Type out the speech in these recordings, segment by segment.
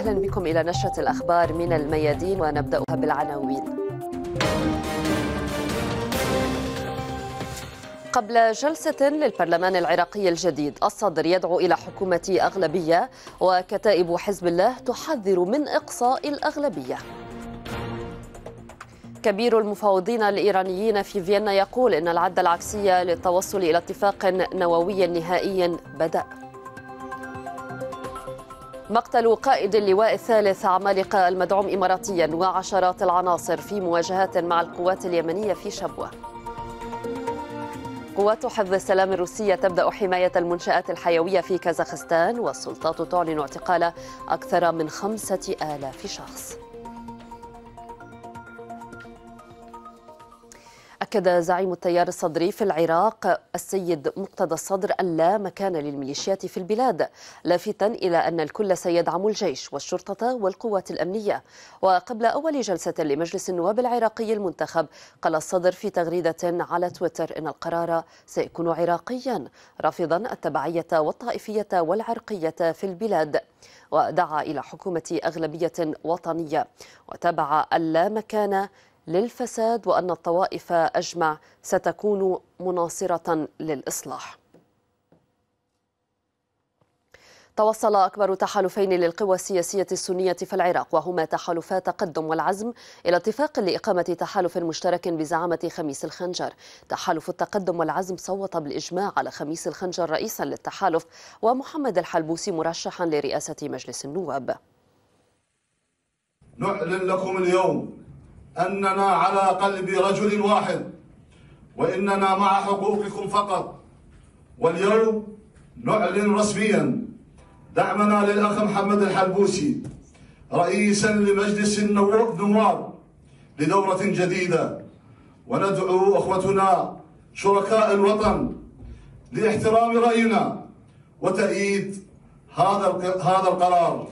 أهلا بكم إلى نشرة الأخبار من الميادين ونبدأها بالعناوين قبل جلسة للبرلمان العراقي الجديد الصدر يدعو إلى حكومة أغلبية وكتائب حزب الله تحذر من إقصاء الأغلبية كبير المفاوضين الإيرانيين في فيينا يقول إن العدة العكسية للتوصل إلى اتفاق نووي نهائي بدأ مقتل قائد اللواء الثالث عمالقة المدعوم إماراتيا وعشرات العناصر في مواجهات مع القوات اليمنية في شبوة قوات حفظ السلام الروسية تبدأ حماية المنشآت الحيوية في كازاخستان والسلطات تعلن اعتقال أكثر من خمسة آلاف شخص أكد زعيم التيار الصدري في العراق السيد مقتدى الصدر أن لا مكان للميليشيات في البلاد لافتا إلى أن الكل سيدعم الجيش والشرطة والقوات الأمنية وقبل أول جلسة لمجلس النواب العراقي المنتخب قال الصدر في تغريدة على تويتر إن القرار سيكون عراقيا رافضا التبعية والطائفية والعرقية في البلاد ودعا إلى حكومة أغلبية وطنية أن اللا مكان للفساد وأن الطوائف أجمع ستكون مناصرة للإصلاح توصل أكبر تحالفين للقوى السياسية السنية في العراق وهما تحالفا تقدم والعزم إلى اتفاق لإقامة تحالف مشترك بزعامة خميس الخنجر تحالف التقدم والعزم صوت بالإجماع على خميس الخنجر رئيسا للتحالف ومحمد الحلبوسي مرشحا لرئاسة مجلس النواب نعلن لكم اليوم أننا على قلب رجل واحد وإننا مع حقوقكم فقط واليوم نعلن رسميا دعمنا للأخ محمد الحلبوسي رئيسا لمجلس النواب لدورة جديدة وندعو أخوتنا شركاء الوطن لاحترام رأينا وتأييد هذا هذا القرار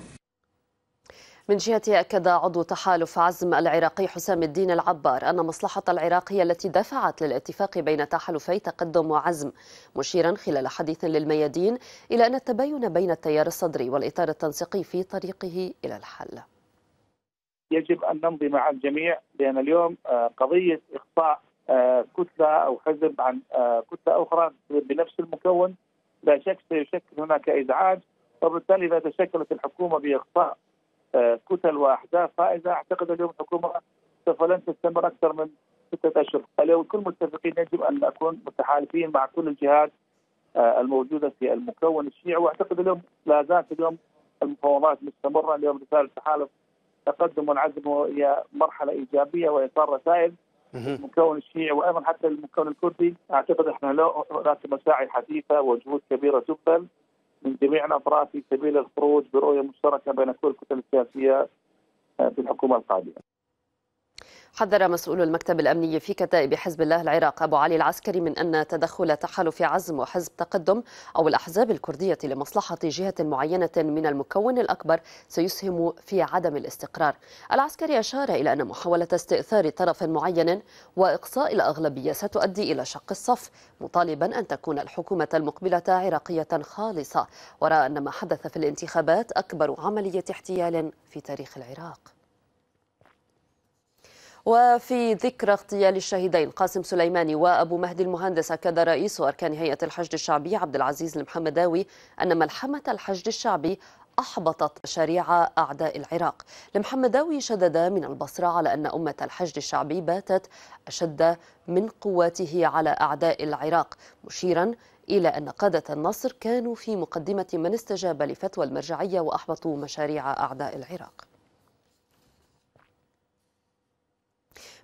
من جهته أكد عضو تحالف عزم العراقي حسام الدين العبار أن مصلحة العراق هي التي دفعت للاتفاق بين تحالفي تقدم وعزم مشيرا خلال حديث للميادين إلى أن التباين بين التيار الصدري والإطار التنسيقي في طريقه إلى الحل يجب أن نمضي مع الجميع لأن اليوم آه، قضية إخطاء آه، كتلة أو حزب عن آه، كتلة أخرى بنفس المكون لا شك سيشكل هناك إزعاج وبالتالي إذا تشكلت الحكومة بإخطاء آه، كتل واحداث فائزه اعتقد اليوم الحكومه سوف لن تستمر اكثر من سته اشهر، اليوم كل متفقين يجب ان نكون متحالفين مع كل الجهات آه، الموجوده في المكون الشيعي واعتقد اليوم لا زالت اليوم المفاوضات مستمره اليوم رساله التحالف تقدم والعزم هي مرحله ايجابيه وايصال رسائل المكون الشيعي وايضا حتى المكون الكردي اعتقد احنا لا هناك مساعي حثيثه وجهود كبيره تبذل من جميع الافراد في سبيل الخروج برؤيه مشتركه بين كل الكتل السياسيه آه، في الحكومه القادمه. حذر مسؤول المكتب الأمني في كتائب حزب الله العراق أبو علي العسكري من أن تدخل تحالف عزم وحزب تقدم أو الأحزاب الكردية لمصلحة جهة معينة من المكون الأكبر سيسهم في عدم الاستقرار العسكري أشار إلى أن محاولة استئثار طرف معين وإقصاء الأغلبية ستؤدي إلى شق الصف مطالبا أن تكون الحكومة المقبلة عراقية خالصة ورأى أن ما حدث في الانتخابات أكبر عملية احتيال في تاريخ العراق وفي ذكرى اغتيال الشهيدين قاسم سليماني وابو مهدي المهندس اكد رئيس اركان هيئه الحشد الشعبي عبد العزيز المحمداوي ان ملحمه الحشد الشعبي أحبطت مشاريع أعداء العراق المحمداوي شدد من البصرة على أن أمة الحشد الشعبي باتت أشد من قواته على أعداء العراق مشيرا إلى أن قادة النصر كانوا في مقدمة من استجاب لفتوى المرجعية وأحبطوا مشاريع أعداء العراق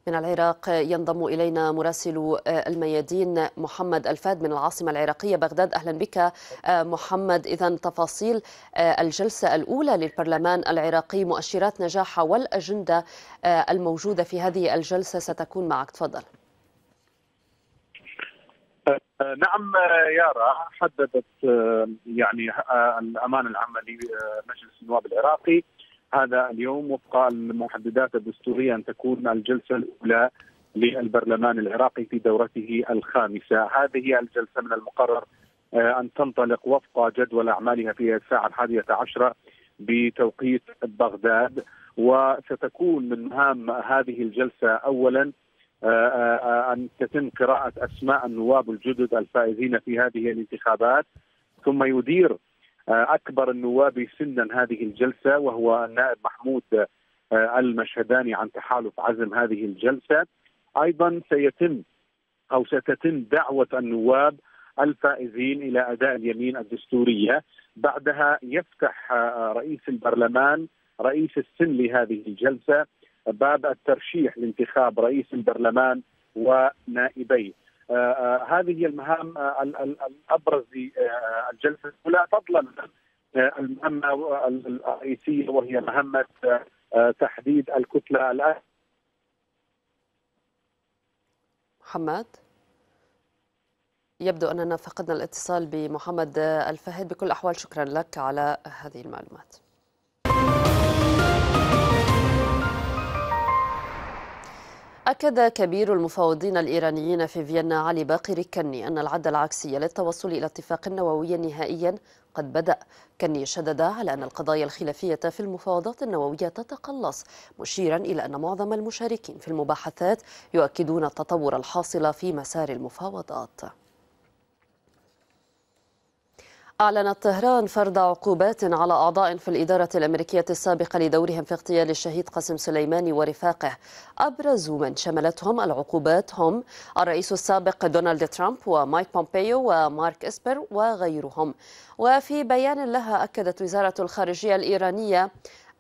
من العراق ينضم إلينا مراسل آه، الميادين محمد الفاد من العاصمة العراقية بغداد أهلا بك آه، محمد إذا تفاصيل آه، الجلسة الأولى للبرلمان العراقي مؤشرات نجاحها والأجندة الموجودة في هذه الجلسة ستكون معك تفضل نعم يارا حددت يعني الأمان العام لمجلس النواب العراقي هذا اليوم وفق المحددات الدستوريه ان تكون الجلسه الاولى للبرلمان العراقي في دورته الخامسه، هذه الجلسه من المقرر آه، ان تنطلق وفق جدول اعمالها في الساعه الحادية عشرة بتوقيت بغداد وستكون من مهام هذه الجلسه اولا آه، آه، ان تتم قراءه اسماء النواب الجدد الفائزين في هذه الانتخابات ثم يدير آه، اكبر النواب سنا هذه الجلسه وهو النائب محمود آه، المشهداني عن تحالف عزم هذه الجلسه ايضا سيتم او ستتم دعوه النواب الفائزين الى اداء اليمين الدستوريه بعدها يفتح آه، رئيس البرلمان رئيس السن لهذه الجلسه باب الترشيح لانتخاب رئيس البرلمان ونائبيه آه، آه، هذه هي المهام آه، الابرز الجلسه الاولى فضلا المهمه الرئيسيه وهي مهمه تحديد الكتله الان محمد يبدو اننا فقدنا الاتصال بمحمد الفهد بكل الاحوال شكرا لك على هذه المعلومات أكد كبير المفاوضين الإيرانيين في فيينا علي باقر كني أن العد العكسي للتوصل إلى اتفاق نووي نهائي قد بدأ كني شدد على أن القضايا الخلافية في المفاوضات النووية تتقلص مشيرا إلى أن معظم المشاركين في المباحثات يؤكدون التطور الحاصل في مسار المفاوضات أعلنت طهران فرض عقوبات على أعضاء في الإدارة الأمريكية السابقة لدورهم في اغتيال الشهيد قاسم سليماني ورفاقه أبرز من شملتهم العقوبات هم الرئيس السابق دونالد ترامب ومايك بومبيو ومارك إسبر وغيرهم وفي بيان لها أكدت وزارة الخارجية الإيرانية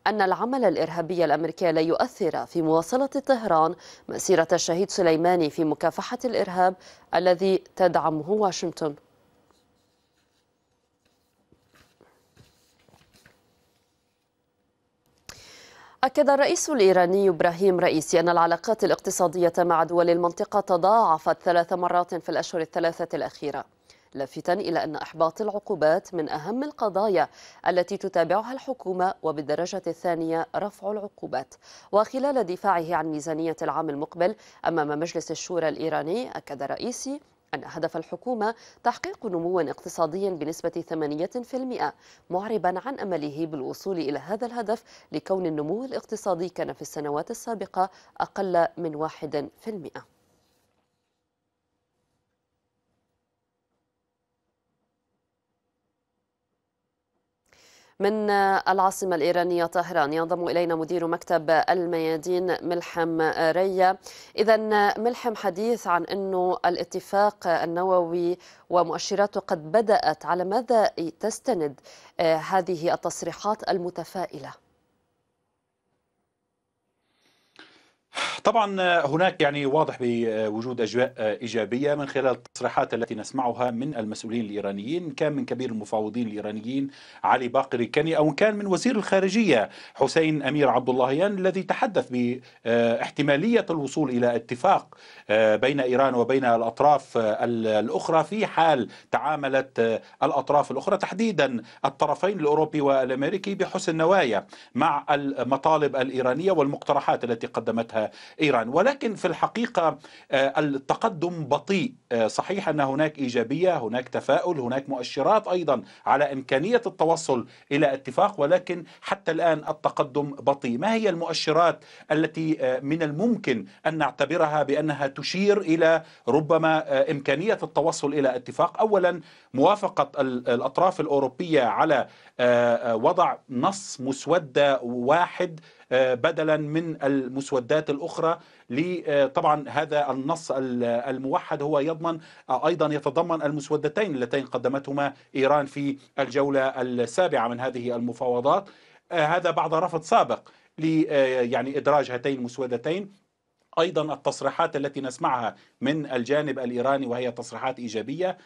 أن العمل الإرهابي الأمريكي لا يؤثر في مواصلة طهران مسيرة الشهيد سليماني في مكافحة الإرهاب الذي تدعمه واشنطن أكد الرئيس الإيراني إبراهيم رئيسي أن العلاقات الاقتصادية مع دول المنطقة تضاعفت ثلاث مرات في الأشهر الثلاثة الأخيرة لافتا إلى أن إحباط العقوبات من أهم القضايا التي تتابعها الحكومة وبالدرجة الثانية رفع العقوبات وخلال دفاعه عن ميزانية العام المقبل أمام مجلس الشورى الإيراني أكد رئيسي أن هدف الحكومة تحقيق نمو اقتصادي بنسبة 8% معربا عن أمله بالوصول إلى هذا الهدف لكون النمو الاقتصادي كان في السنوات السابقة أقل من 1% من العاصمة الإيرانية طهران ينضم إلينا مدير مكتب الميادين ملحم ريا إذا ملحم حديث عن أنه الاتفاق النووي ومؤشراته قد بدأت على ماذا تستند هذه التصريحات المتفائلة؟ طبعا آه، هناك يعني واضح بوجود اجواء آه، ايجابيه من خلال التصريحات التي نسمعها من المسؤولين الايرانيين كان من كبير المفاوضين الايرانيين علي باقري كني او كان من وزير الخارجيه حسين امير عبد اللهيان الذي تحدث باحتماليه آه، الوصول الى اتفاق بين ايران وبين الاطراف الاخرى في حال تعاملت الاطراف الاخرى تحديدا الطرفين الاوروبي والامريكي بحسن نوايا مع المطالب الايرانيه والمقترحات التي قدمتها إيران ولكن في الحقيقة آه، التقدم بطيء آه، صحيح أن هناك إيجابية هناك تفاؤل هناك مؤشرات أيضا على إمكانية التوصل إلى اتفاق ولكن حتى الآن التقدم بطيء ما هي المؤشرات التي آه، من الممكن أن نعتبرها بأنها تشير إلى ربما إمكانية التوصل إلى اتفاق أولا موافقة الأطراف الأوروبية على وضع نص مسودة واحد آه، بدلا من المسودات الأخرى آه، طبعا هذا النص الموحد هو يضمن آه، أيضا يتضمن المسودتين اللتين قدمتهما إيران في الجولة السابعة من هذه المفاوضات هذا بعد رفض سابق ل يعني إدراج هاتين المسودتين ايضا التصريحات التي نسمعها من الجانب الايراني وهي تصريحات ايجابيه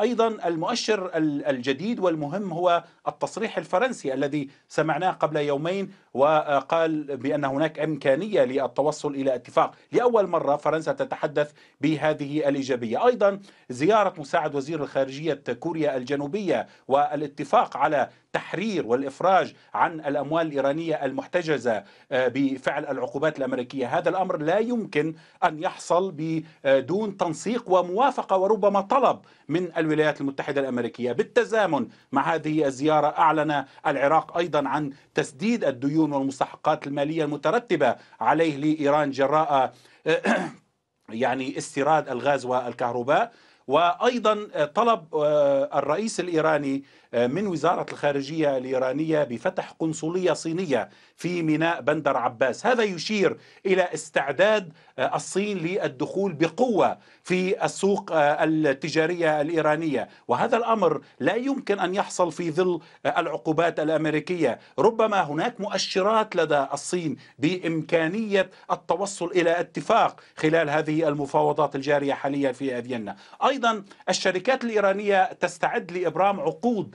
ايضا المؤشر الجديد والمهم هو التصريح الفرنسي الذي سمعناه قبل يومين وقال بان هناك امكانيه للتوصل الى اتفاق، لاول مره فرنسا تتحدث بهذه الايجابيه، ايضا زياره مساعد وزير الخارجيه كوريا الجنوبيه والاتفاق على التحرير والافراج عن الاموال الايرانيه المحتجزه آه، بفعل العقوبات الامريكيه، هذا الامر لا يمكن ان يحصل بدون تنسيق وموافقه وربما طلب من الولايات المتحده الامريكيه، بالتزامن مع هذه الزياره اعلن العراق ايضا عن تسديد الديون والمستحقات الماليه المترتبه عليه لايران جراء آه، يعني استيراد الغاز والكهرباء وايضا طلب آه، الرئيس الايراني آه، من وزارة الخارجية الإيرانية بفتح قنصلية صينية في ميناء بندر عباس هذا يشير إلى استعداد آه، الصين للدخول بقوة في السوق آه، التجارية الإيرانية وهذا الأمر لا يمكن أن يحصل في ظل العقوبات الأمريكية ربما هناك مؤشرات لدى الصين بإمكانية التوصل إلى اتفاق خلال هذه المفاوضات الجارية حاليا في فيينا أيضا الشركات الإيرانية تستعد لإبرام عقود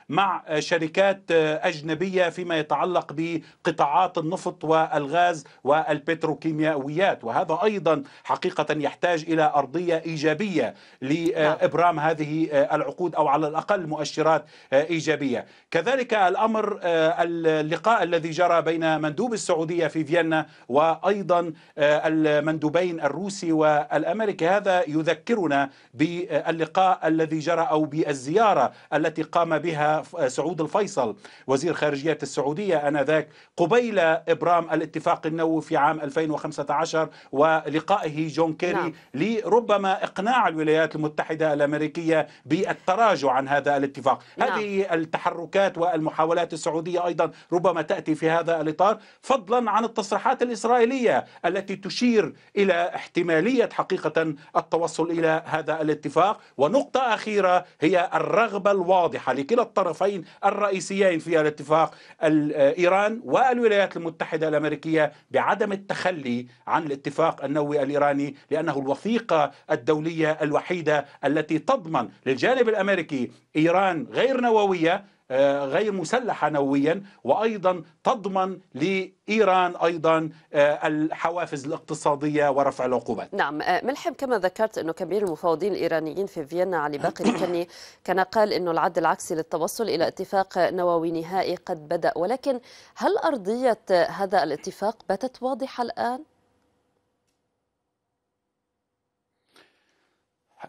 مع شركات أجنبية فيما يتعلق بقطاعات النفط والغاز والبتروكيماويات وهذا أيضا حقيقة يحتاج إلى أرضية إيجابية لإبرام نعم. هذه العقود أو على الأقل مؤشرات إيجابية كذلك الأمر اللقاء الذي جرى بين مندوب السعودية في فيينا وأيضا المندوبين الروسي والأمريكي هذا يذكرنا باللقاء الذي جرى أو بالزيارة التي قام بها آه، سعود الفيصل وزير خارجية السعودية أنذاك قبيل إبرام الاتفاق النووي في عام 2015 ولقائه جون كيري نعم. لربما إقناع الولايات المتحدة الأمريكية بالتراجع عن هذا الاتفاق نعم. هذه التحركات والمحاولات السعودية أيضا ربما تأتي في هذا الإطار فضلا عن التصريحات الإسرائيلية التي تشير إلى احتمالية حقيقة التوصل إلى هذا الاتفاق ونقطة أخيرة هي الرغبة الواضحة لكلا الطرفين الطرفين الرئيسيين في الاتفاق إيران والولايات المتحدة الأمريكية بعدم التخلي عن الاتفاق النووي الإيراني لأنه الوثيقة الدولية الوحيدة التي تضمن للجانب الأمريكي إيران غير نووية آه، غير مسلحة نوويا وأيضا تضمن لإيران أيضا آه، الحوافز الاقتصادية ورفع العقوبات نعم آه، ملحم كما ذكرت أنه كبير المفاوضين الإيرانيين في فيينا علي باقر الكني كان قال أنه العد العكسي للتوصل إلى اتفاق نووي نهائي قد بدأ ولكن هل أرضية هذا الاتفاق باتت واضحة الآن؟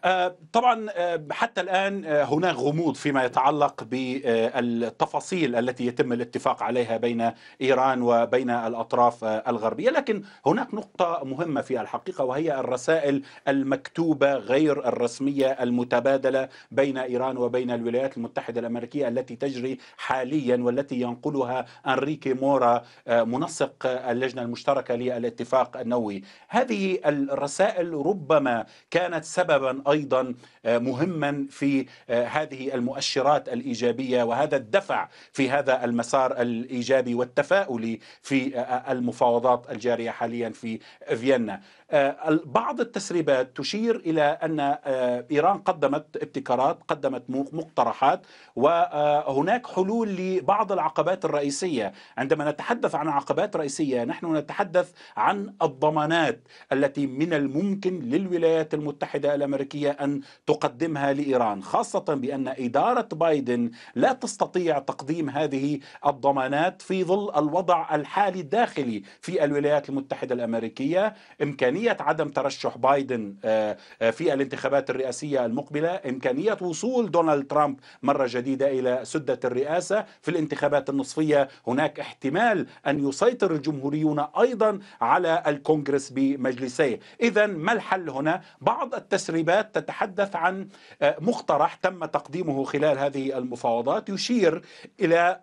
آه، طبعا آه، حتى الان آه، هناك غموض فيما يتعلق بالتفاصيل التي يتم الاتفاق عليها بين ايران وبين الاطراف الغربيه، لكن هناك نقطه مهمه في الحقيقه وهي الرسائل المكتوبه غير الرسميه المتبادله بين ايران وبين الولايات المتحده الامريكيه التي تجري حاليا والتي ينقلها انريكي مورا منسق اللجنه المشتركه للاتفاق النووي. هذه الرسائل ربما كانت سببا ايضا آه، مهما في آه، هذه المؤشرات الايجابيه وهذا الدفع في هذا المسار الايجابي والتفاؤلي في آه، المفاوضات الجاريه حاليا في فيينا آه، بعض التسريبات تشير إلى أن آه، إيران قدمت ابتكارات قدمت مقترحات وهناك آه، حلول لبعض العقبات الرئيسية عندما نتحدث عن عقبات رئيسية نحن نتحدث عن الضمانات التي من الممكن للولايات المتحدة الأمريكية أن تقدمها لإيران خاصة بأن إدارة بايدن لا تستطيع تقديم هذه الضمانات في ظل الوضع الحالي الداخلي في الولايات المتحدة الأمريكية إمكانية إمكانية عدم ترشح بايدن آه، آه، في الانتخابات الرئاسية المقبلة إمكانية وصول دونالد ترامب مرة جديدة إلى سدة الرئاسة في الانتخابات النصفية هناك احتمال أن يسيطر الجمهوريون أيضا على الكونغرس بمجلسيه إذا ما الحل هنا؟ بعض التسريبات تتحدث عن آه، مقترح تم تقديمه خلال هذه المفاوضات يشير إلى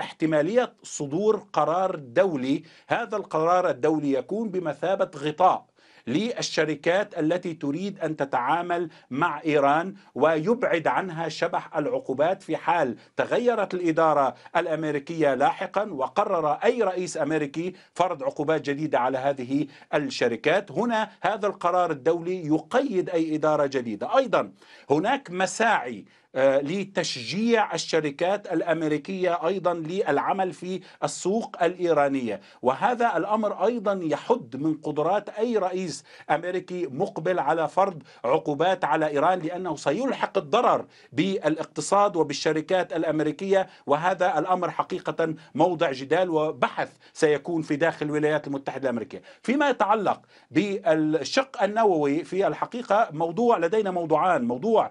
احتمالية صدور قرار دولي هذا القرار الدولي يكون بمثابة غطاء للشركات التي تريد ان تتعامل مع ايران ويبعد عنها شبح العقوبات في حال تغيرت الاداره الامريكيه لاحقا وقرر اي رئيس امريكي فرض عقوبات جديده على هذه الشركات، هنا هذا القرار الدولي يقيد اي اداره جديده، ايضا هناك مساعي آه، لتشجيع الشركات الامريكيه ايضا للعمل في السوق الايرانيه وهذا الامر ايضا يحد من قدرات اي رئيس امريكي مقبل على فرض عقوبات على ايران لانه سيلحق الضرر بالاقتصاد وبالشركات الامريكيه وهذا الامر حقيقه موضع جدال وبحث سيكون في داخل الولايات المتحده الامريكيه فيما يتعلق بالشق النووي في الحقيقه موضوع لدينا موضوعان موضوع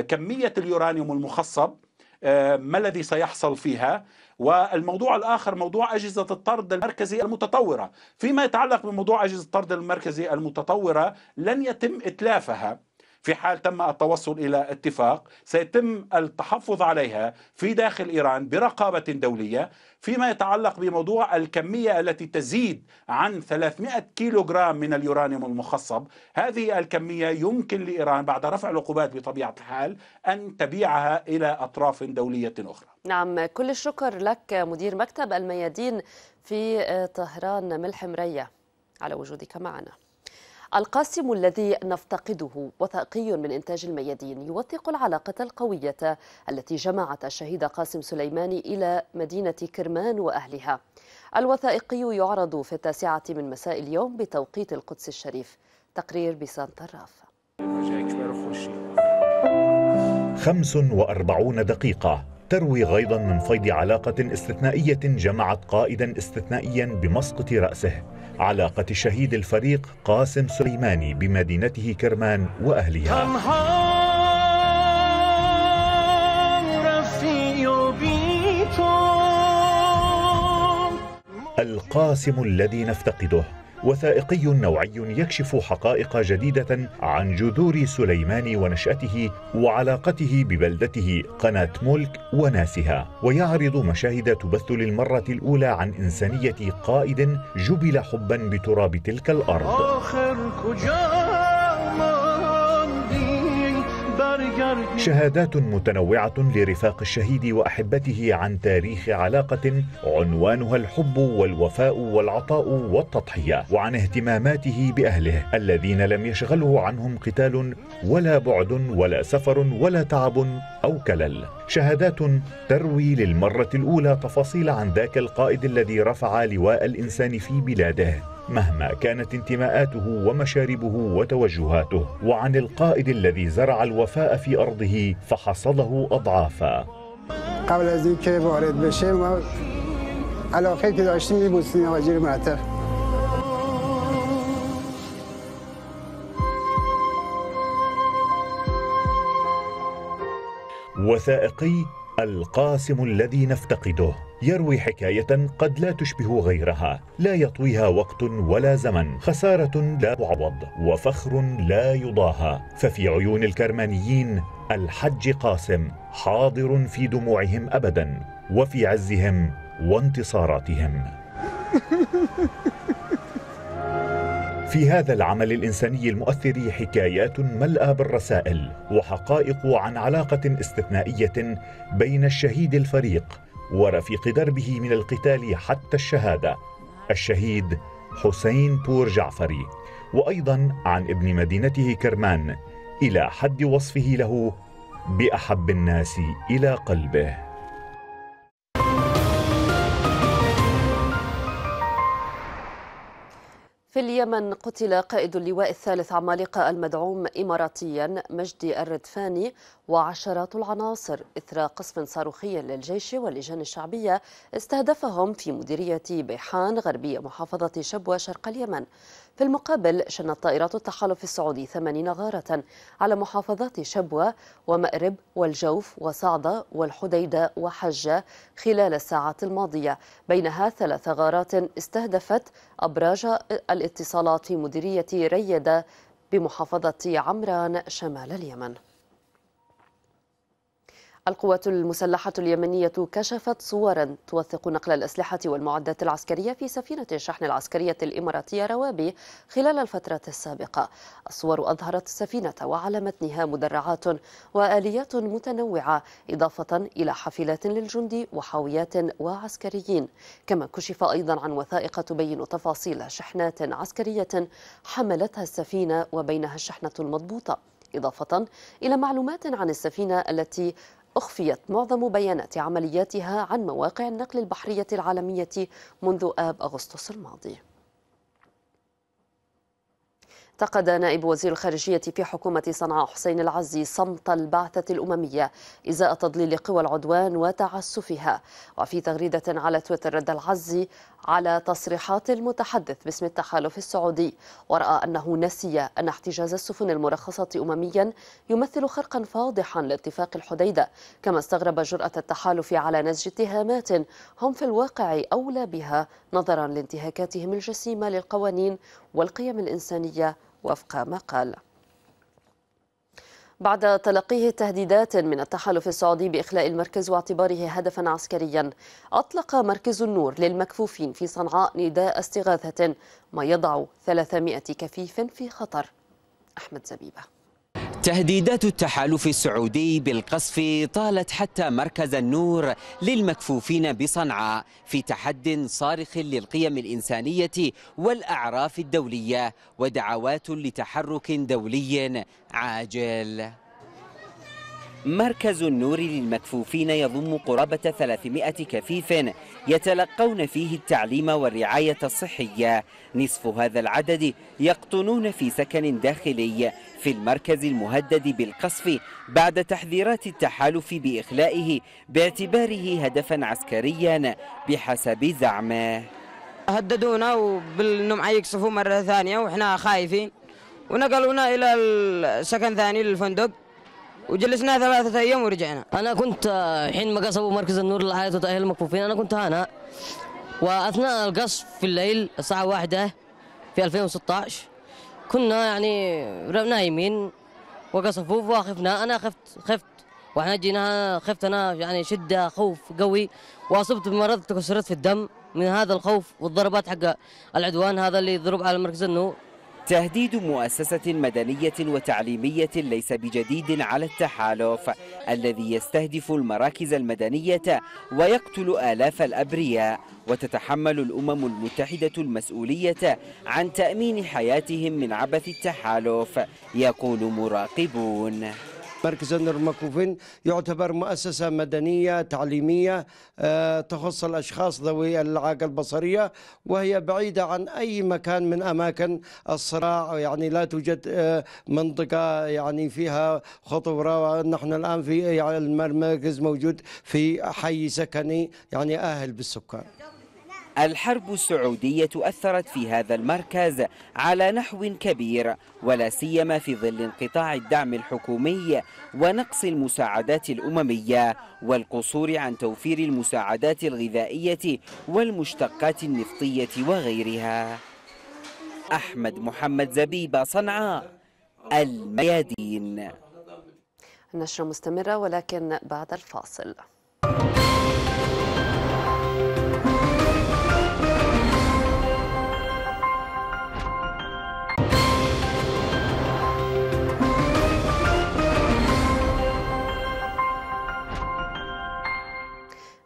كمية اليورانيوم المخصب آه، ما الذي سيحصل فيها والموضوع الآخر موضوع أجهزة الطرد المركزي المتطورة فيما يتعلق بموضوع أجهزة الطرد المركزي المتطورة لن يتم إتلافها في حال تم التوصل إلى اتفاق سيتم التحفظ عليها في داخل إيران برقابة دولية فيما يتعلق بموضوع الكمية التي تزيد عن 300 كيلوغرام من اليورانيوم المخصب هذه الكمية يمكن لإيران بعد رفع العقوبات بطبيعة الحال أن تبيعها إلى أطراف دولية أخرى نعم كل الشكر لك مدير مكتب الميادين في طهران ملحم ريا على وجودك معنا القاسم الذي نفتقده وثائقي من إنتاج الميادين يوثق العلاقة القوية التي جمعت الشهيد قاسم سليماني إلى مدينة كرمان وأهلها الوثائقي يعرض في التاسعة من مساء اليوم بتوقيت القدس الشريف تقرير بسان طراف 45 دقيقة تروي غيضا من فيض علاقة استثنائية جمعت قائدا استثنائيا بمسقط رأسه علاقة الشهيد الفريق قاسم سليماني بمدينته كرمان وأهلها القاسم الذي نفتقده وثائقي نوعي يكشف حقائق جديدة عن جذور سليمان ونشأته وعلاقته ببلدته قناة ملك وناسها ويعرض مشاهد تبث للمرة الأولى عن إنسانية قائد جبل حبا بتراب تلك الأرض آخر كجار شهادات متنوعة لرفاق الشهيد وأحبته عن تاريخ علاقة عنوانها الحب والوفاء والعطاء والتضحية وعن اهتماماته بأهله الذين لم يشغله عنهم قتال ولا بعد ولا سفر ولا تعب أو كلل شهادات تروي للمرة الأولى تفاصيل عن ذاك القائد الذي رفع لواء الإنسان في بلاده مهما كانت انتماءاته ومشاربه وتوجهاته وعن القائد الذي زرع الوفاء في أرضه فحصده أضعافا قبل از اینکه وارد بشه ما علاقه که داشتیم این بوستین آجیر معطر وثائقي القاسم الذي نفتقده يروي حكاية قد لا تشبه غيرها لا يطويها وقت ولا زمن خسارة لا تعوض وفخر لا يضاهى ففي عيون الكرمانيين الحج قاسم حاضر في دموعهم أبدا وفي عزهم وانتصاراتهم في هذا العمل الإنساني المؤثر حكايات ملأى بالرسائل وحقائق عن علاقة استثنائية بين الشهيد الفريق ورفيق دربه من القتال حتى الشهادة الشهيد حسين بور جعفري وأيضا عن ابن مدينته كرمان إلى حد وصفه له بأحب الناس إلى قلبه في اليمن قتل قائد اللواء الثالث عمالقة المدعوم إماراتيا مجدي الردفاني وعشرات العناصر إثر قصف صاروخي للجيش واللجان الشعبية استهدفهم في مديرية بيحان غربية محافظة شبوة شرق اليمن في المقابل شنت طائرات التحالف السعودي 80 غارة على محافظات شبوة ومأرب والجوف وصعدة والحديدة وحجة خلال الساعات الماضية بينها ثلاث غارات استهدفت أبراج الاتصالات في مديرية ريدة بمحافظة عمران شمال اليمن القوات المسلحة اليمنية كشفت صورا توثق نقل الأسلحة والمعدات العسكرية في سفينة الشحن العسكرية الإماراتية روابي خلال الفترة السابقة الصور أظهرت السفينة وعلى متنها مدرعات وآليات متنوعة إضافة إلى حافلات للجندي وحاويات وعسكريين كما كشف أيضا عن وثائق تبين تفاصيل شحنات عسكرية حملتها السفينة وبينها الشحنة المضبوطة إضافة إلى معلومات عن السفينة التي أخفيت معظم بيانات عملياتها عن مواقع النقل البحرية العالمية منذ آب أغسطس الماضي اعتقد نائب وزير الخارجية في حكومة صنعاء حسين العزي صمت البعثة الأممية إزاء تضليل قوى العدوان وتعسفها وفي تغريدة على تويتر رد العزي على تصريحات المتحدث باسم التحالف السعودي ورأى أنه نسي أن احتجاز السفن المرخصة أمميا يمثل خرقا فاضحا لاتفاق الحديدة كما استغرب جرأة التحالف على نسج اتهامات هم في الواقع أولى بها نظرا لانتهاكاتهم الجسيمة للقوانين والقيم الإنسانية وفق ما قال بعد تلقيه تهديدات من التحالف السعودي بإخلاء المركز واعتباره هدفا عسكريا أطلق مركز النور للمكفوفين في صنعاء نداء استغاثة ما يضع 300 كفيف في خطر أحمد زبيبه تهديدات التحالف السعودي بالقصف طالت حتى مركز النور للمكفوفين بصنعاء في تحد صارخ للقيم الإنسانية والأعراف الدولية ودعوات لتحرك دولي عاجل مركز النور للمكفوفين يضم قرابة 300 كفيف يتلقون فيه التعليم والرعاية الصحية نصف هذا العدد يقطنون في سكن داخلي في المركز المهدد بالقصف بعد تحذيرات التحالف بإخلائه باعتباره هدفا عسكريا بحسب زعمه هددونا وبالنوم يقصفوا مرة ثانية وإحنا خايفين ونقلونا إلى سكن ثاني للفندق وجلسنا ثلاثة أيام ورجعنا أنا كنت حين ما قصفوا مركز النور لحالة تأهيل المكفوفين أنا كنت هنا وأثناء القصف في الليل الساعة واحدة في 2016 كنا يعني نايمين وقصفوا وخفنا أنا خفت خفت واحنا جينا خفت انا يعني شده خوف قوي واصبت بمرض تكسرات في الدم من هذا الخوف والضربات حق العدوان هذا اللي ضرب على مركز النور تهديد مؤسسة مدنية وتعليمية ليس بجديد على التحالف الذي يستهدف المراكز المدنية ويقتل آلاف الأبرياء وتتحمل الأمم المتحدة المسؤولية عن تأمين حياتهم من عبث التحالف يقول مراقبون مركز النور يعتبر مؤسسة مدنية تعليمية آه، تخص الأشخاص ذوي الإعاقة البصرية وهي بعيدة عن أي مكان من أماكن الصراع يعني لا توجد آه، منطقة يعني فيها خطورة نحن الآن في يعني المركز موجود في حي سكني يعني آهل بالسكان الحرب السعودية أثرت في هذا المركز على نحو كبير ولا سيما في ظل انقطاع الدعم الحكومي ونقص المساعدات الأممية والقصور عن توفير المساعدات الغذائية والمشتقات النفطية وغيرها أحمد محمد زبيبة صنعاء الميادين النشرة مستمرة ولكن بعد الفاصل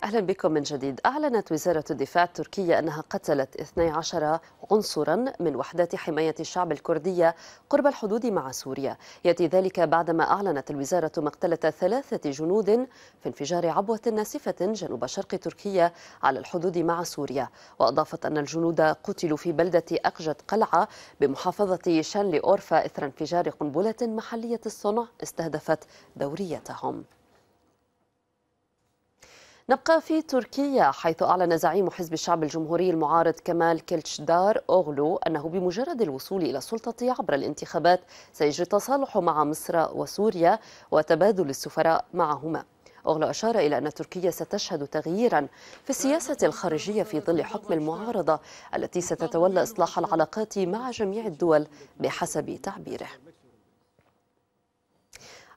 أهلا بكم من جديد أعلنت وزارة الدفاع التركية أنها قتلت 12 عنصرا من وحدات حماية الشعب الكردية قرب الحدود مع سوريا يأتي ذلك بعدما أعلنت الوزارة مقتلة ثلاثة جنود في انفجار عبوة ناسفة جنوب شرق تركيا على الحدود مع سوريا وأضافت أن الجنود قتلوا في بلدة أقجت قلعة بمحافظة شانلي أورفا إثر انفجار قنبلة محلية الصنع استهدفت دوريتهم نبقى في تركيا حيث أعلن زعيم حزب الشعب الجمهوري المعارض كمال كلتشدار أوغلو أنه بمجرد الوصول إلى السلطة عبر الانتخابات سيجري التصالح مع مصر وسوريا وتبادل السفراء معهما أوغلو أشار إلى أن تركيا ستشهد تغييرا في السياسة الخارجية في ظل حكم المعارضة التي ستتولى إصلاح العلاقات مع جميع الدول بحسب تعبيره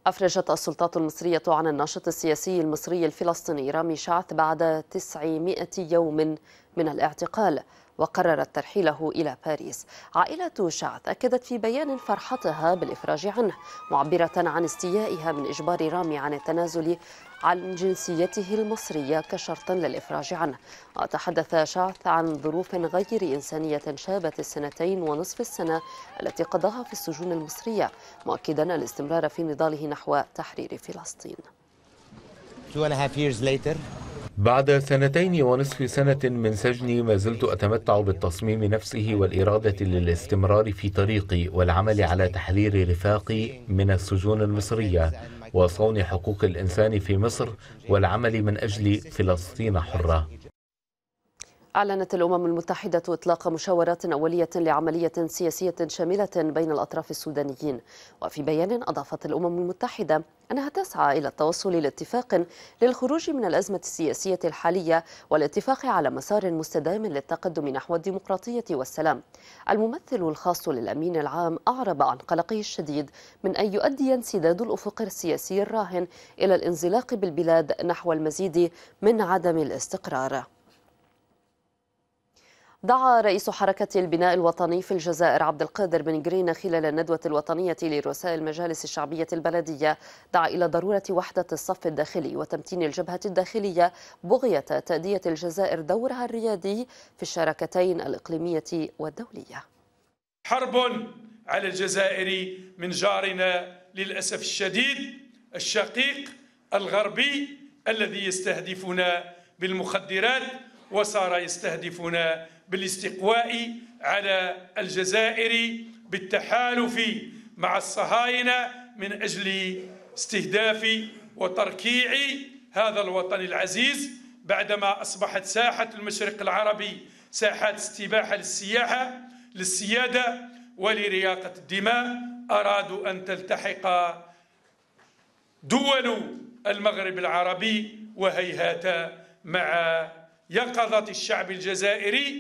أفرجت السلطات المصرية عن الناشط السياسي المصري الفلسطيني رامي شعث بعد 900 يوم من الاعتقال وقررت ترحيله إلى باريس عائلة شعث أكدت في بيان فرحتها بالإفراج عنه معبرة عن استيائها من إجبار رامي عن التنازل عن جنسيته المصرية كشرط للإفراج عنه وتحدث شعث عن ظروف غير إنسانية شابت السنتين ونصف السنة التي قضاها في السجون المصرية مؤكدا الاستمرار في نضاله نحو تحرير فلسطين بعد سنتين ونصف سنة من سجني ما زلت أتمتع بالتصميم نفسه والإرادة للاستمرار في طريقي والعمل على تحرير رفاقي من السجون المصرية وصون حقوق الإنسان في مصر والعمل من أجل فلسطين حرة أعلنت الأمم المتحدة إطلاق مشاورات أولية لعملية سياسية شاملة بين الأطراف السودانيين وفي بيان أضافت الأمم المتحدة أنها تسعى إلى التوصل لاتفاق للخروج من الأزمة السياسية الحالية والاتفاق على مسار مستدام للتقدم نحو الديمقراطية والسلام الممثل الخاص للأمين العام أعرب عن قلقه الشديد من أن يؤدي انسداد الأفق السياسي الراهن إلى الانزلاق بالبلاد نحو المزيد من عدم الاستقرار دعا رئيس حركة البناء الوطني في الجزائر عبد القادر بن جرينا خلال الندوة الوطنية لرؤساء المجالس الشعبية البلدية دعا إلى ضرورة وحدة الصف الداخلي وتمتين الجبهة الداخلية بغية تأدية الجزائر دورها الريادي في الشراكتين الإقليمية والدولية حرب على الجزائر من جارنا للأسف الشديد الشقيق الغربي الذي يستهدفنا بالمخدرات وصار يستهدفنا بالاستقواء على الجزائر بالتحالف مع الصهاينة من أجل استهداف وتركيع هذا الوطن العزيز بعدما أصبحت ساحة المشرق العربي ساحات استباحة للسياحة للسيادة ولرياقة الدماء أرادوا أن تلتحق دول المغرب العربي وهيهات مع يقظة الشعب الجزائري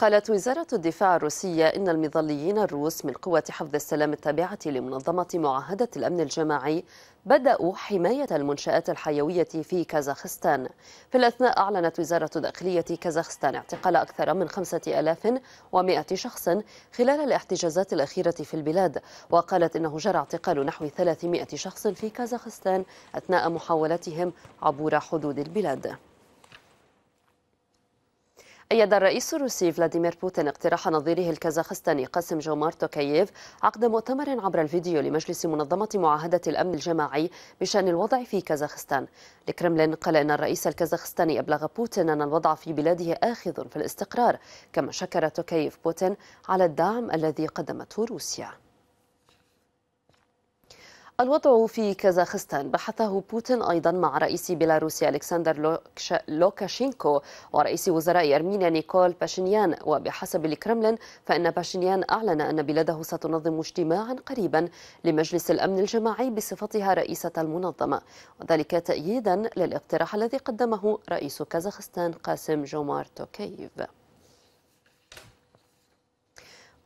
قالت وزارة الدفاع الروسية إن المظليين الروس من قوة حفظ السلام التابعة لمنظمة معاهدة الأمن الجماعي بدأوا حماية المنشآت الحيوية في كازاخستان في الأثناء أعلنت وزارة داخلية كازاخستان اعتقال أكثر من 5100 شخص خلال الاحتجازات الأخيرة في البلاد وقالت إنه جرى اعتقال نحو 300 شخص في كازاخستان أثناء محاولتهم عبور حدود البلاد أيد الرئيس الروسي فلاديمير بوتين اقتراح نظيره الكازاخستاني قاسم جومار توكييف عقد مؤتمر عبر الفيديو لمجلس منظمة معاهدة الأمن الجماعي بشأن الوضع في كازاخستان الكرملين قال أن الرئيس الكازاخستاني أبلغ بوتين أن الوضع في بلاده آخذ في الاستقرار كما شكر توكييف بوتين على الدعم الذي قدمته روسيا الوضع في كازاخستان بحثه بوتين أيضا مع رئيس بيلاروسيا ألكسندر لوكاشينكو ورئيس وزراء أرمينيا نيكول باشينيان وبحسب الكرملين فإن باشينيان أعلن أن بلاده ستنظم اجتماعا قريبا لمجلس الأمن الجماعي بصفتها رئيسة المنظمة وذلك تأييدا للاقتراح الذي قدمه رئيس كازاخستان قاسم جومار توكييف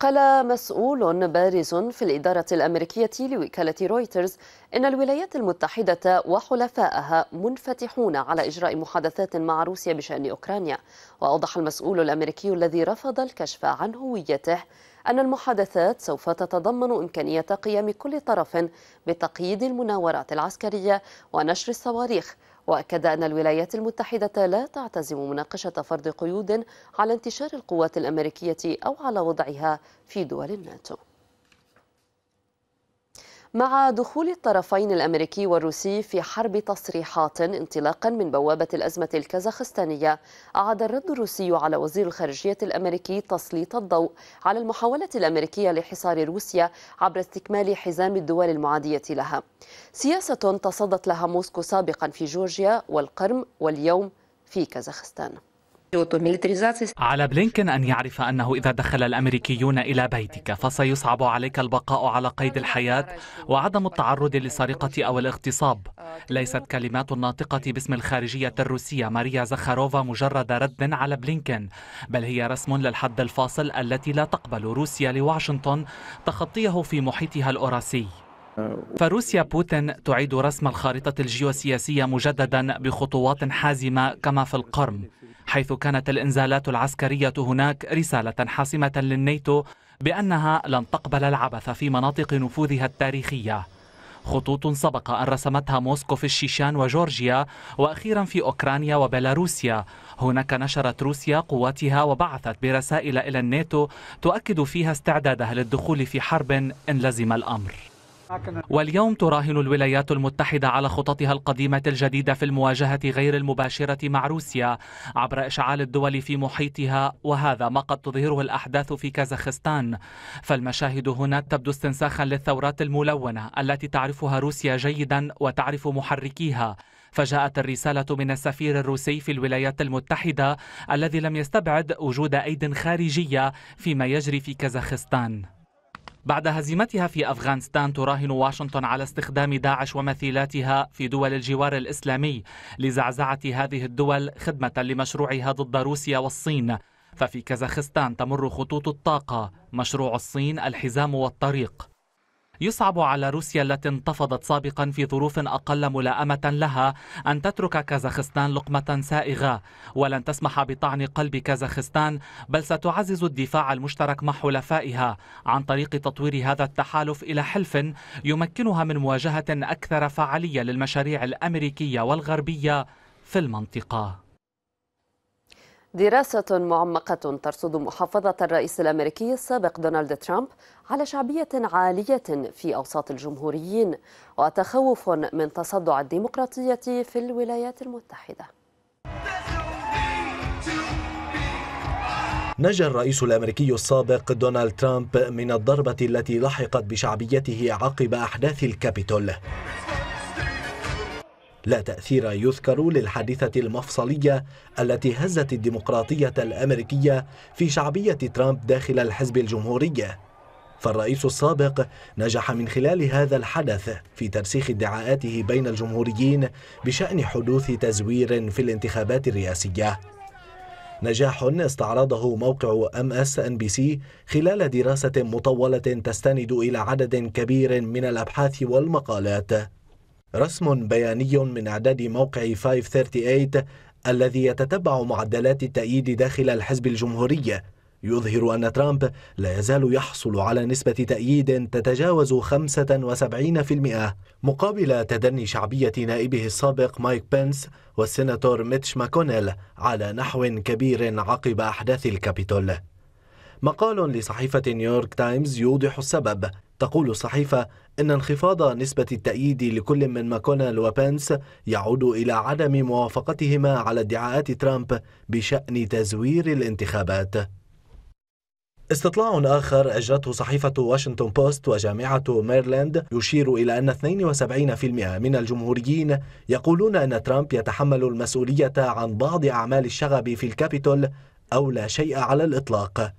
قال مسؤول بارز في الإدارة الأمريكية لوكالة رويترز إن الولايات المتحدة وحلفائها منفتحون على إجراء محادثات مع روسيا بشأن أوكرانيا وأوضح المسؤول الأمريكي الذي رفض الكشف عن هويته أن المحادثات سوف تتضمن إمكانية قيام كل طرف بتقييد المناورات العسكرية ونشر الصواريخ وأكد أن الولايات المتحدة لا تعتزم مناقشة فرض قيود على انتشار القوات الأمريكية أو على وضعها في دول الناتو مع دخول الطرفين الامريكي والروسي في حرب تصريحات انطلاقا من بوابه الازمه الكازاخستانيه اعاد الرد الروسي على وزير الخارجيه الامريكي تسليط الضوء على المحاوله الامريكيه لحصار روسيا عبر استكمال حزام الدول المعاديه لها سياسه تصدت لها موسكو سابقا في جورجيا والقرم واليوم في كازاخستان على بلينكن أن يعرف أنه إذا دخل الأمريكيون إلى بيتك فسيصعب عليك البقاء على قيد الحياة وعدم التعرض للسرقة أو الاغتصاب ليست كلمات الناطقة باسم الخارجية الروسية ماريا زخاروفا مجرد رد على بلينكن بل هي رسم للحد الفاصل التي لا تقبل روسيا لواشنطن تخطيه في محيطها الأوراسي فروسيا بوتين تعيد رسم الخارطة الجيوسياسية مجددا بخطوات حازمة كما في القرم حيث كانت الإنزالات العسكرية هناك رسالة حاسمة للناتو بأنها لن تقبل العبث في مناطق نفوذها التاريخية خطوط سبق أن رسمتها موسكو في الشيشان وجورجيا وأخيرا في أوكرانيا وبيلاروسيا هناك نشرت روسيا قواتها وبعثت برسائل إلى الناتو تؤكد فيها استعدادها للدخول في حرب إن لزم الأمر واليوم تراهن الولايات المتحدة على خططها القديمة الجديدة في المواجهة غير المباشرة مع روسيا عبر إشعال الدول في محيطها وهذا ما قد تظهره الأحداث في كازاخستان فالمشاهد هنا تبدو استنساخا للثورات الملونة التي تعرفها روسيا جيدا وتعرف محركيها فجاءت الرسالة من السفير الروسي في الولايات المتحدة الذي لم يستبعد وجود أيد خارجية فيما يجري في كازاخستان بعد هزيمتها في أفغانستان تراهن واشنطن على استخدام داعش ومثيلاتها في دول الجوار الإسلامي لزعزعة هذه الدول خدمة لمشروعها ضد روسيا والصين ففي كازاخستان تمر خطوط الطاقة مشروع الصين الحزام والطريق يصعب على روسيا التي انتفضت سابقا في ظروف أقل ملائمة لها أن تترك كازاخستان لقمة سائغة ولن تسمح بطعن قلب كازاخستان بل ستعزز الدفاع المشترك مع حلفائها عن طريق تطوير هذا التحالف إلى حلف يمكنها من مواجهة أكثر فعالية للمشاريع الأمريكية والغربية في المنطقة دراسة معمقة ترصد محافظة الرئيس الأمريكي السابق دونالد ترامب على شعبية عالية في أوساط الجمهوريين وتخوف من تصدع الديمقراطية في الولايات المتحدة نجا الرئيس الامريكي السابق دونالد ترامب من الضربه التي لحقت بشعبيته عقب احداث الكابيتول لا تأثير يذكر للحادثة المفصلية التي هزت الديمقراطية الأمريكية في شعبية ترامب داخل الحزب الجمهوري فالرئيس السابق نجح من خلال هذا الحدث في ترسيخ ادعاءاته بين الجمهوريين بشأن حدوث تزوير في الانتخابات الرئاسية نجاح استعرضه موقع ام اس ان بي سي خلال دراسة مطولة تستند إلى عدد كبير من الأبحاث والمقالات رسم بياني من إعداد موقع 538 الذي يتتبع معدلات التأييد داخل الحزب الجمهوري يظهر أن ترامب لا يزال يحصل على نسبة تأييد تتجاوز 75% مقابل تدني شعبية نائبه السابق مايك بنس والسيناتور ميتش ماكونيل على نحو كبير عقب أحداث الكابيتول مقال لصحيفة نيويورك تايمز يوضح السبب تقول الصحيفة إن انخفاض نسبة التأييد لكل من ماكونال وبنس يعود إلى عدم موافقتهما على ادعاءات ترامب بشأن تزوير الانتخابات استطلاع آخر أجرته صحيفة واشنطن بوست وجامعة ميرلاند يشير إلى أن 72% من الجمهوريين يقولون أن ترامب يتحمل المسؤولية عن بعض أعمال الشغب في الكابيتول أو لا شيء على الإطلاق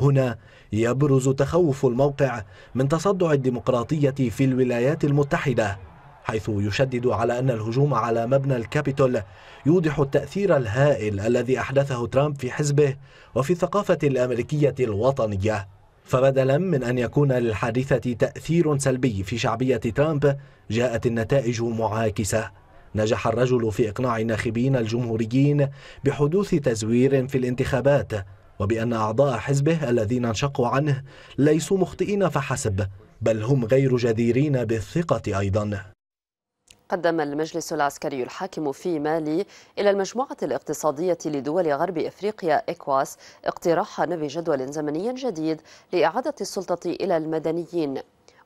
هنا يبرز تخوف الموقع من تصدع الديمقراطية في الولايات المتحدة حيث يشدد على أن الهجوم على مبنى الكابيتول يوضح التأثير الهائل الذي أحدثه ترامب في حزبه وفي الثقافة الأمريكية الوطنية فبدلا من أن يكون للحادثة تأثير سلبي في شعبية ترامب جاءت النتائج معاكسة نجح الرجل في إقناع الناخبين الجمهوريين بحدوث تزوير في الانتخابات وبأن أعضاء حزبه الذين انشقوا عنه ليسوا مخطئين فحسب بل هم غير جديرين بالثقة أيضا قدم المجلس العسكري الحاكم في مالي إلى المجموعة الاقتصادية لدول غرب إفريقيا إكواس اقتراح بجدول جدول زمني جديد لإعادة السلطة إلى المدنيين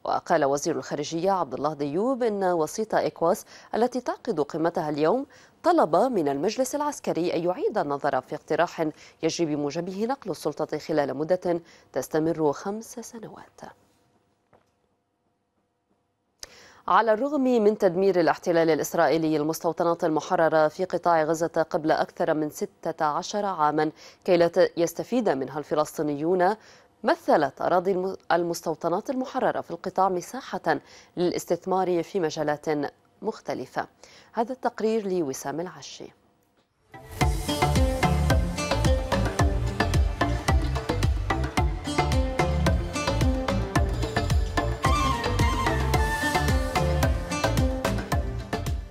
وقال وزير الخارجية عبد الله ديوب إن وسيط إكواس التي تعقد قمتها اليوم طلب من المجلس العسكري أن يعيد النظر في اقتراح يجري بموجبه نقل السلطة خلال مدة تستمر خمس سنوات على الرغم من تدمير الاحتلال الإسرائيلي المستوطنات المحررة في قطاع غزة قبل أكثر من 16 عاما كي لا يستفيد منها الفلسطينيون مثلت أراضي المستوطنات المحررة في القطاع مساحة للاستثمار في مجالات مختلفة هذا التقرير لوسام العشي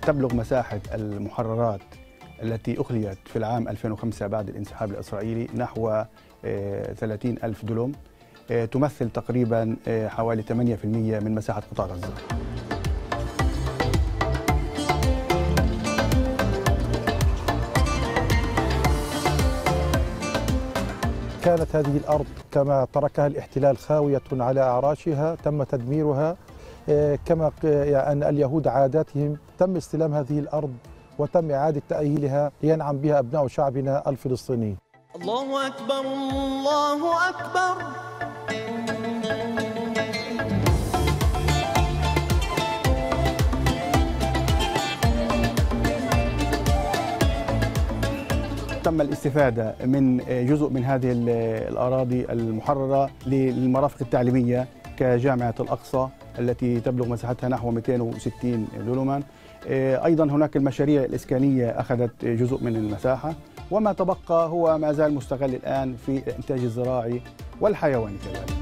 تبلغ مساحة المحررات التي أخليت في العام 2005 بعد الانسحاب الإسرائيلي نحو 30 آه، ألف دولم آه، تمثل تقريبا آه، حوالي 8% من مساحة قطاع غزة كانت هذه الأرض كما تركها الاحتلال خاوية على أعراشها تم تدميرها كما يعني أن اليهود عاداتهم تم استلام هذه الأرض وتم إعادة تأهيلها لينعم بها أبناء شعبنا الفلسطيني الله أكبر الله أكبر تم الاستفادة من جزء من هذه الأراضي المحررة للمرافق التعليمية كجامعة الأقصى التي تبلغ مساحتها نحو 260 دولوماً آه، أيضا هناك المشاريع الإسكانية أخذت جزء من المساحة وما تبقى هو ما زال مستغل الآن في الإنتاج الزراعي والحيواني كذلك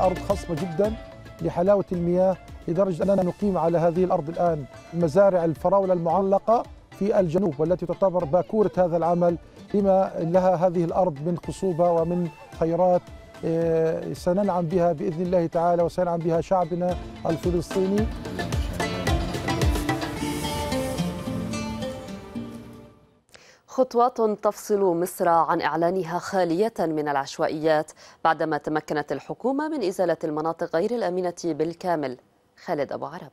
أرض خصبة جدا لحلاوة المياه لدرجة أننا نقيم على هذه الأرض الآن مزارع الفراولة المعلقة في الجنوب والتي تعتبر باكورة هذا العمل لما لها هذه الأرض من خصوبة ومن خيرات إيه، سننعم بها بإذن الله تعالى وسينعم بها شعبنا الفلسطيني خطوات تفصل مصر عن إعلانها خالية من العشوائيات بعدما تمكنت الحكومة من إزالة المناطق غير الأمينة بالكامل خالد أبو عرب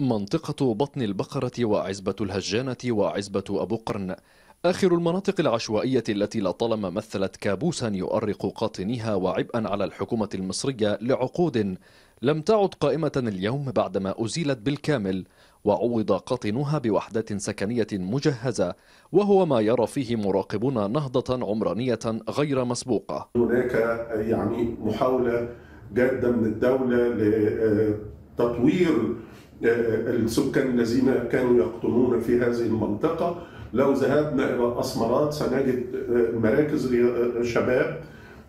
منطقة بطن البقرة وعزبة الهجانة وعزبة أبو قرن آخر المناطق العشوائية التي لطالما مثلت كابوسا يؤرق قاطنيها وعبئا على الحكومة المصرية لعقود لم تعد قائمة اليوم بعدما أزيلت بالكامل وعوض قاطنها بوحدات سكنية مجهزة وهو ما يرى فيه مراقبون نهضة عمرانية غير مسبوقة هناك يعني محاولة جادة من الدولة لتطوير آه، السكان الذين كانوا يقطنون في هذه المنطقة لو ذهبنا إلى أسمرات سنجد آه، مراكز آه، شباب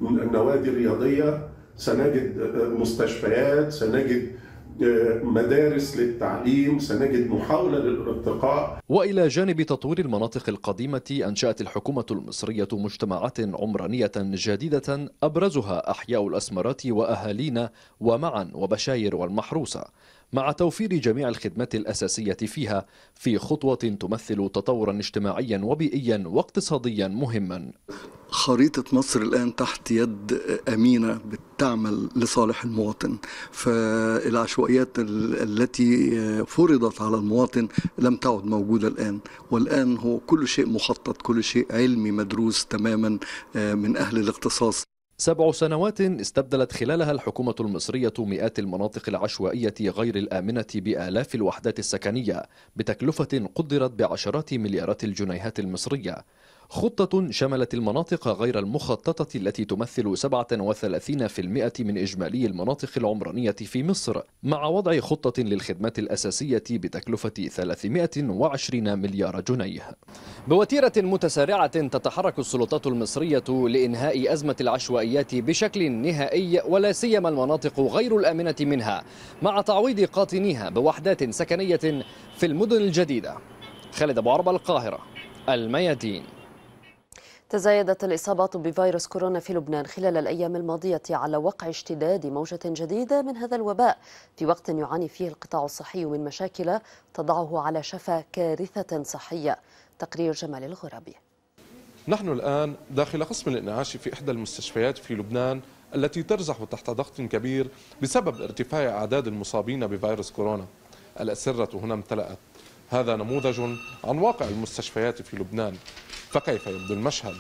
نوادي رياضية سنجد مستشفيات سنجد مدارس للتعليم سنجد محاولة للارتقاء وإلى جانب تطوير المناطق القديمة أنشأت الحكومة المصرية مجتمعات عمرانية جديدة أبرزها أحياء الأسمرات وأهالينا ومعا وبشاير والمحروسة مع توفير جميع الخدمات الأساسية فيها في خطوة تمثل تطورا اجتماعيا وبيئيا واقتصاديا مهما خريطة مصر الآن تحت يد أمينة بتعمل لصالح المواطن فالعشوائيات التي فرضت على المواطن لم تعد موجودة الآن والآن هو كل شيء مخطط كل شيء علمي مدروس تماما آه، من أهل الاختصاص سبع سنوات استبدلت خلالها الحكومة المصرية مئات المناطق العشوائية غير الآمنة بآلاف الوحدات السكنية بتكلفة قدرت بعشرات مليارات الجنيهات المصرية خطة شملت المناطق غير المخططة التي تمثل 37% من إجمالي المناطق العمرانية في مصر مع وضع خطة للخدمات الأساسية بتكلفة 320 مليار جنيه بوتيرة متسارعة تتحرك السلطات المصرية لإنهاء أزمة العشوائيات بشكل نهائي ولا سيما المناطق غير الآمنة منها مع تعويض قاطنيها بوحدات سكنية في المدن الجديدة خالد أبو عرب القاهرة الميادين تزايدت الإصابات بفيروس كورونا في لبنان خلال الأيام الماضية على وقع اشتداد موجة جديدة من هذا الوباء في وقت يعاني فيه القطاع الصحي من مشاكل تضعه على شفا كارثة صحية تقرير جمال الغرابي نحن الآن داخل قسم الإنعاش في إحدى المستشفيات في لبنان التي ترزح تحت ضغط كبير بسبب ارتفاع أعداد المصابين بفيروس كورونا الأسرة هنا امتلأت هذا نموذج عن واقع المستشفيات في لبنان فكيف يبدو المشهد؟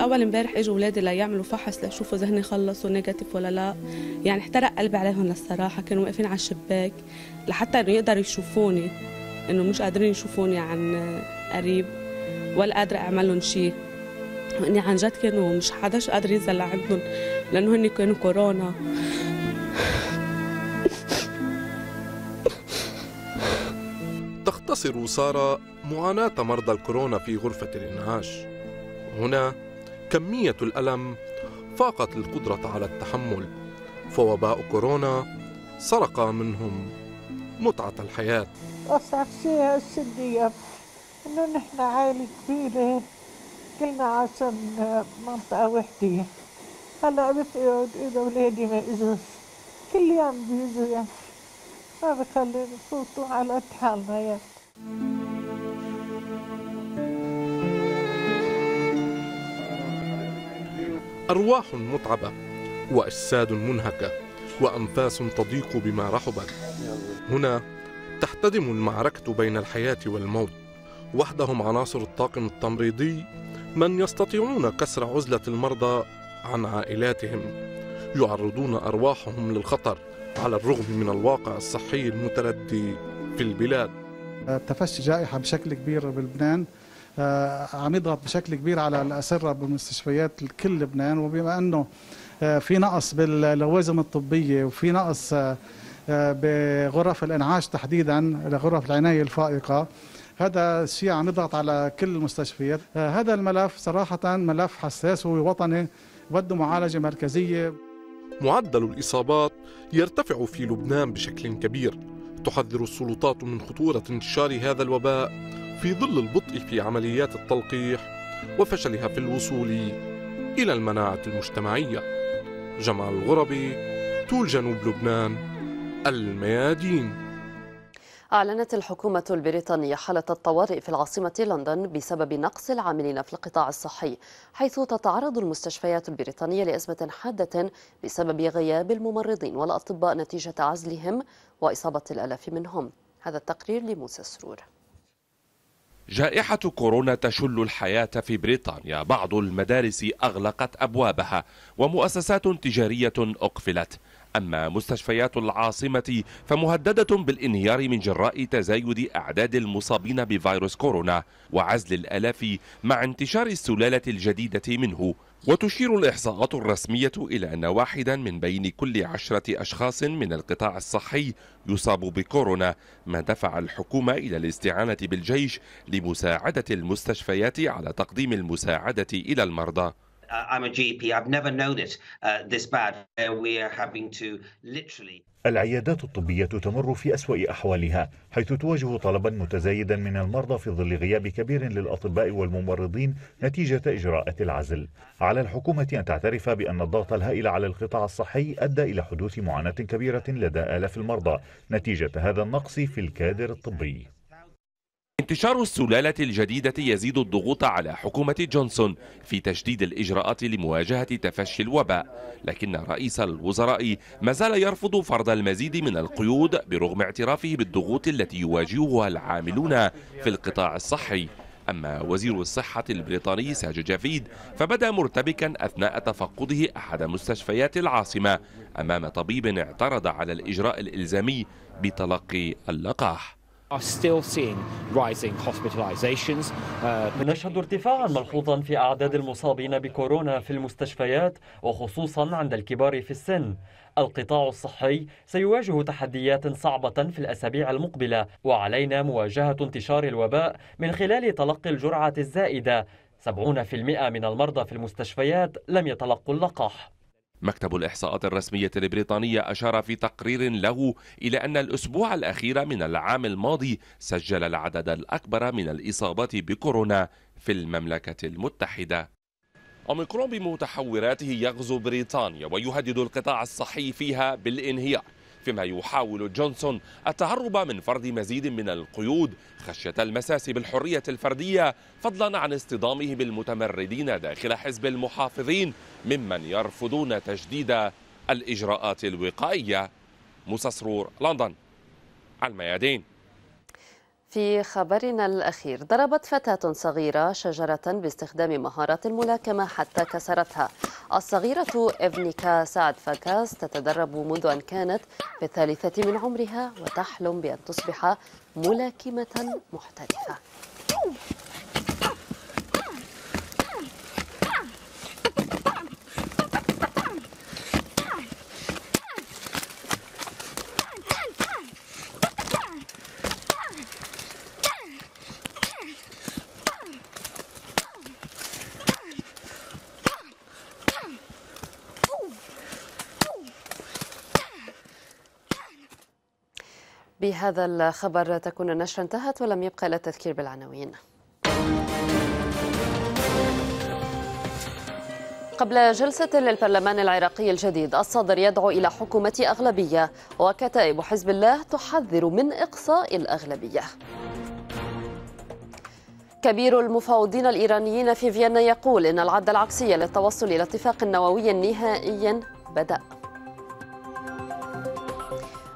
اول امبارح اجوا اولادي ليعملوا فحص ليشوفوا اذا هن خلصوا نيجاتيف ولا لا يعني احترق قلبي عليهم للصراحه كانوا واقفين على الشباك لحتى انه يقدروا يشوفوني انه مش قادرين يشوفوني عن قريب ولا قادره اعمل لهم شيء واني عن جد كانوا مش حداش قادر ينزل لعندهم لانه هن كانوا كورونا تختصر سارة معاناة مرضى الكورونا في غرفة الإنعاش هنا كمية الألم فاقت القدرة على التحمل فوباء كورونا سرق منهم متعة الحياة أصعب شيء هالشدية إنه نحن عائلة كبيرة كلنا عايشين منطقة وحدة هلا بتقعد إذا أولادي ما إجوش كل يوم بيجوا يعني ما بخلينا نفوتوا على حالنا يعني أرواح متعبة وأجساد منهكة وأنفاس تضيق بما رحبت هنا تحتدم المعركة بين الحياة والموت وحدهم عناصر الطاقم التمريضي من يستطيعون كسر عزلة المرضى عن عائلاتهم يعرضون أرواحهم للخطر على الرغم من الواقع الصحي المتردي في البلاد آه، تفشي جائحه بشكل كبير بلبنان آه، عم يضغط بشكل كبير على الاسره بمستشفيات كل لبنان وبما انه آه، في نقص باللوازم الطبيه وفي نقص بغرف الانعاش تحديدا لغرف العنايه الفائقه هذا الشيء عم يضغط على كل المستشفيات هذا الملف صراحه ملف حساس ووطني بده معالجه مركزيه معدل الاصابات يرتفع في لبنان بشكل كبير تحذر السلطات من خطورة انتشار هذا الوباء في ظل البطء في عمليات التلقيح وفشلها في الوصول إلى المناعة المجتمعية جمال الغربي تول جنوب لبنان الميادين أعلنت الحكومة البريطانية حالة الطوارئ في العاصمة لندن بسبب نقص العاملين في القطاع الصحي حيث تتعرض المستشفيات البريطانية لأزمة حادة بسبب غياب الممرضين والأطباء نتيجة عزلهم وإصابة الألاف منهم هذا التقرير لموسى سرور جائحة كورونا تشل الحياة في بريطانيا بعض المدارس أغلقت أبوابها ومؤسسات تجارية أقفلت أما مستشفيات العاصمة فمهددة بالانهيار من جراء تزايد أعداد المصابين بفيروس كورونا وعزل الآلاف مع انتشار السلالة الجديدة منه وتشير الإحصاءات الرسمية إلى أن واحدا من بين كل عشرة أشخاص من القطاع الصحي يصاب بكورونا ما دفع الحكومة إلى الاستعانة بالجيش لمساعدة المستشفيات على تقديم المساعدة إلى المرضى Uh, I'm a GP. I've never known it uh, this bad. Uh, We are having to literally. العيادات الطبية تمر في أسوأ أحوالها حيث تواجه طلبا متزايدا من المرضى في ظل غياب كبير للأطباء والممرضين نتيجة إجراءات العزل على الحكومة أن تعترف بأن الضغط الهائل على القطاع الصحي أدى إلى حدوث معاناة كبيرة لدى آلاف المرضى نتيجة هذا النقص في الكادر الطبي انتشار السلالة الجديدة يزيد الضغوط على حكومة جونسون في تشديد الإجراءات لمواجهة تفشي الوباء لكن رئيس الوزراء ما زال يرفض فرض المزيد من القيود برغم اعترافه بالضغوط التي يواجهها العاملون في القطاع الصحي أما وزير الصحة البريطاني ساج جافيد فبدا مرتبكا أثناء تفقده أحد مستشفيات العاصمة أمام طبيب اعترض على الإجراء الإلزامي بتلقي اللقاح Uh, نشهد ارتفاعا ملحوظا في أعداد المصابين بكورونا في المستشفيات وخصوصا عند الكبار في السن القطاع الصحي سيواجه تحديات صعبة في الأسابيع المقبلة وعلينا مواجهة انتشار الوباء من خلال تلقي الجرعة الزائدة 70% من المرضى في المستشفيات لم يتلقوا اللقاح مكتب الإحصاءات الرسمية البريطانية أشار في تقرير له إلى أن الأسبوع الأخير من العام الماضي سجل العدد الأكبر من الإصابات بكورونا في المملكة المتحدة أوميكرون بمتحوراته يغزو بريطانيا ويهدد القطاع الصحي فيها بالانهيار فيما يحاول جونسون التهرب من فرض مزيد من القيود خشية المساس بالحرية الفردية فضلا عن اصطدامه بالمتمردين داخل حزب المحافظين ممن يرفضون تجديد الإجراءات الوقائية مسا سرور لندن الميادين في خبرنا الأخير ضربت فتاة صغيرة شجرة باستخدام مهارات الملاكمة حتى كسرتها الصغيرة إفنيكا سعد فكاس تتدرب منذ أن كانت في الثالثة من عمرها وتحلم بأن تصبح ملاكمة محترفة بهذا الخبر تكون النشرة انتهت ولم يبقى إلا التذكير بالعناوين قبل جلسة للبرلمان العراقي الجديد الصدر يدعو إلى حكومة أغلبية وكتائب حزب الله تحذر من إقصاء الأغلبية كبير المفاوضين الإيرانيين في فيينا يقول إن العد العكسي للتوصل إلى اتفاق نووي نهائي بدأ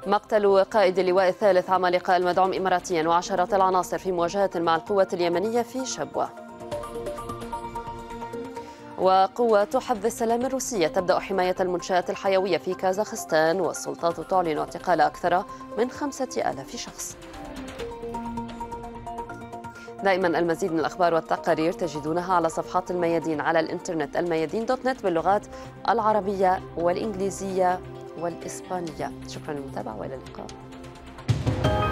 مقتل قائد اللواء الثالث عمالقة المدعوم إماراتيا وعشرة العناصر في مواجهة مع القوة اليمنية في شبوة وقوة حفظ السلام الروسية تبدأ حماية المنشآت الحيوية في كازاخستان والسلطات تعلن اعتقال أكثر من خمسة آلاف شخص دائما المزيد من الأخبار والتقارير تجدونها على صفحات الميادين على الإنترنت الميادين دوت نت باللغات العربية والإنجليزية والإسبانية شكرا للمتابعة وإلى اللقاء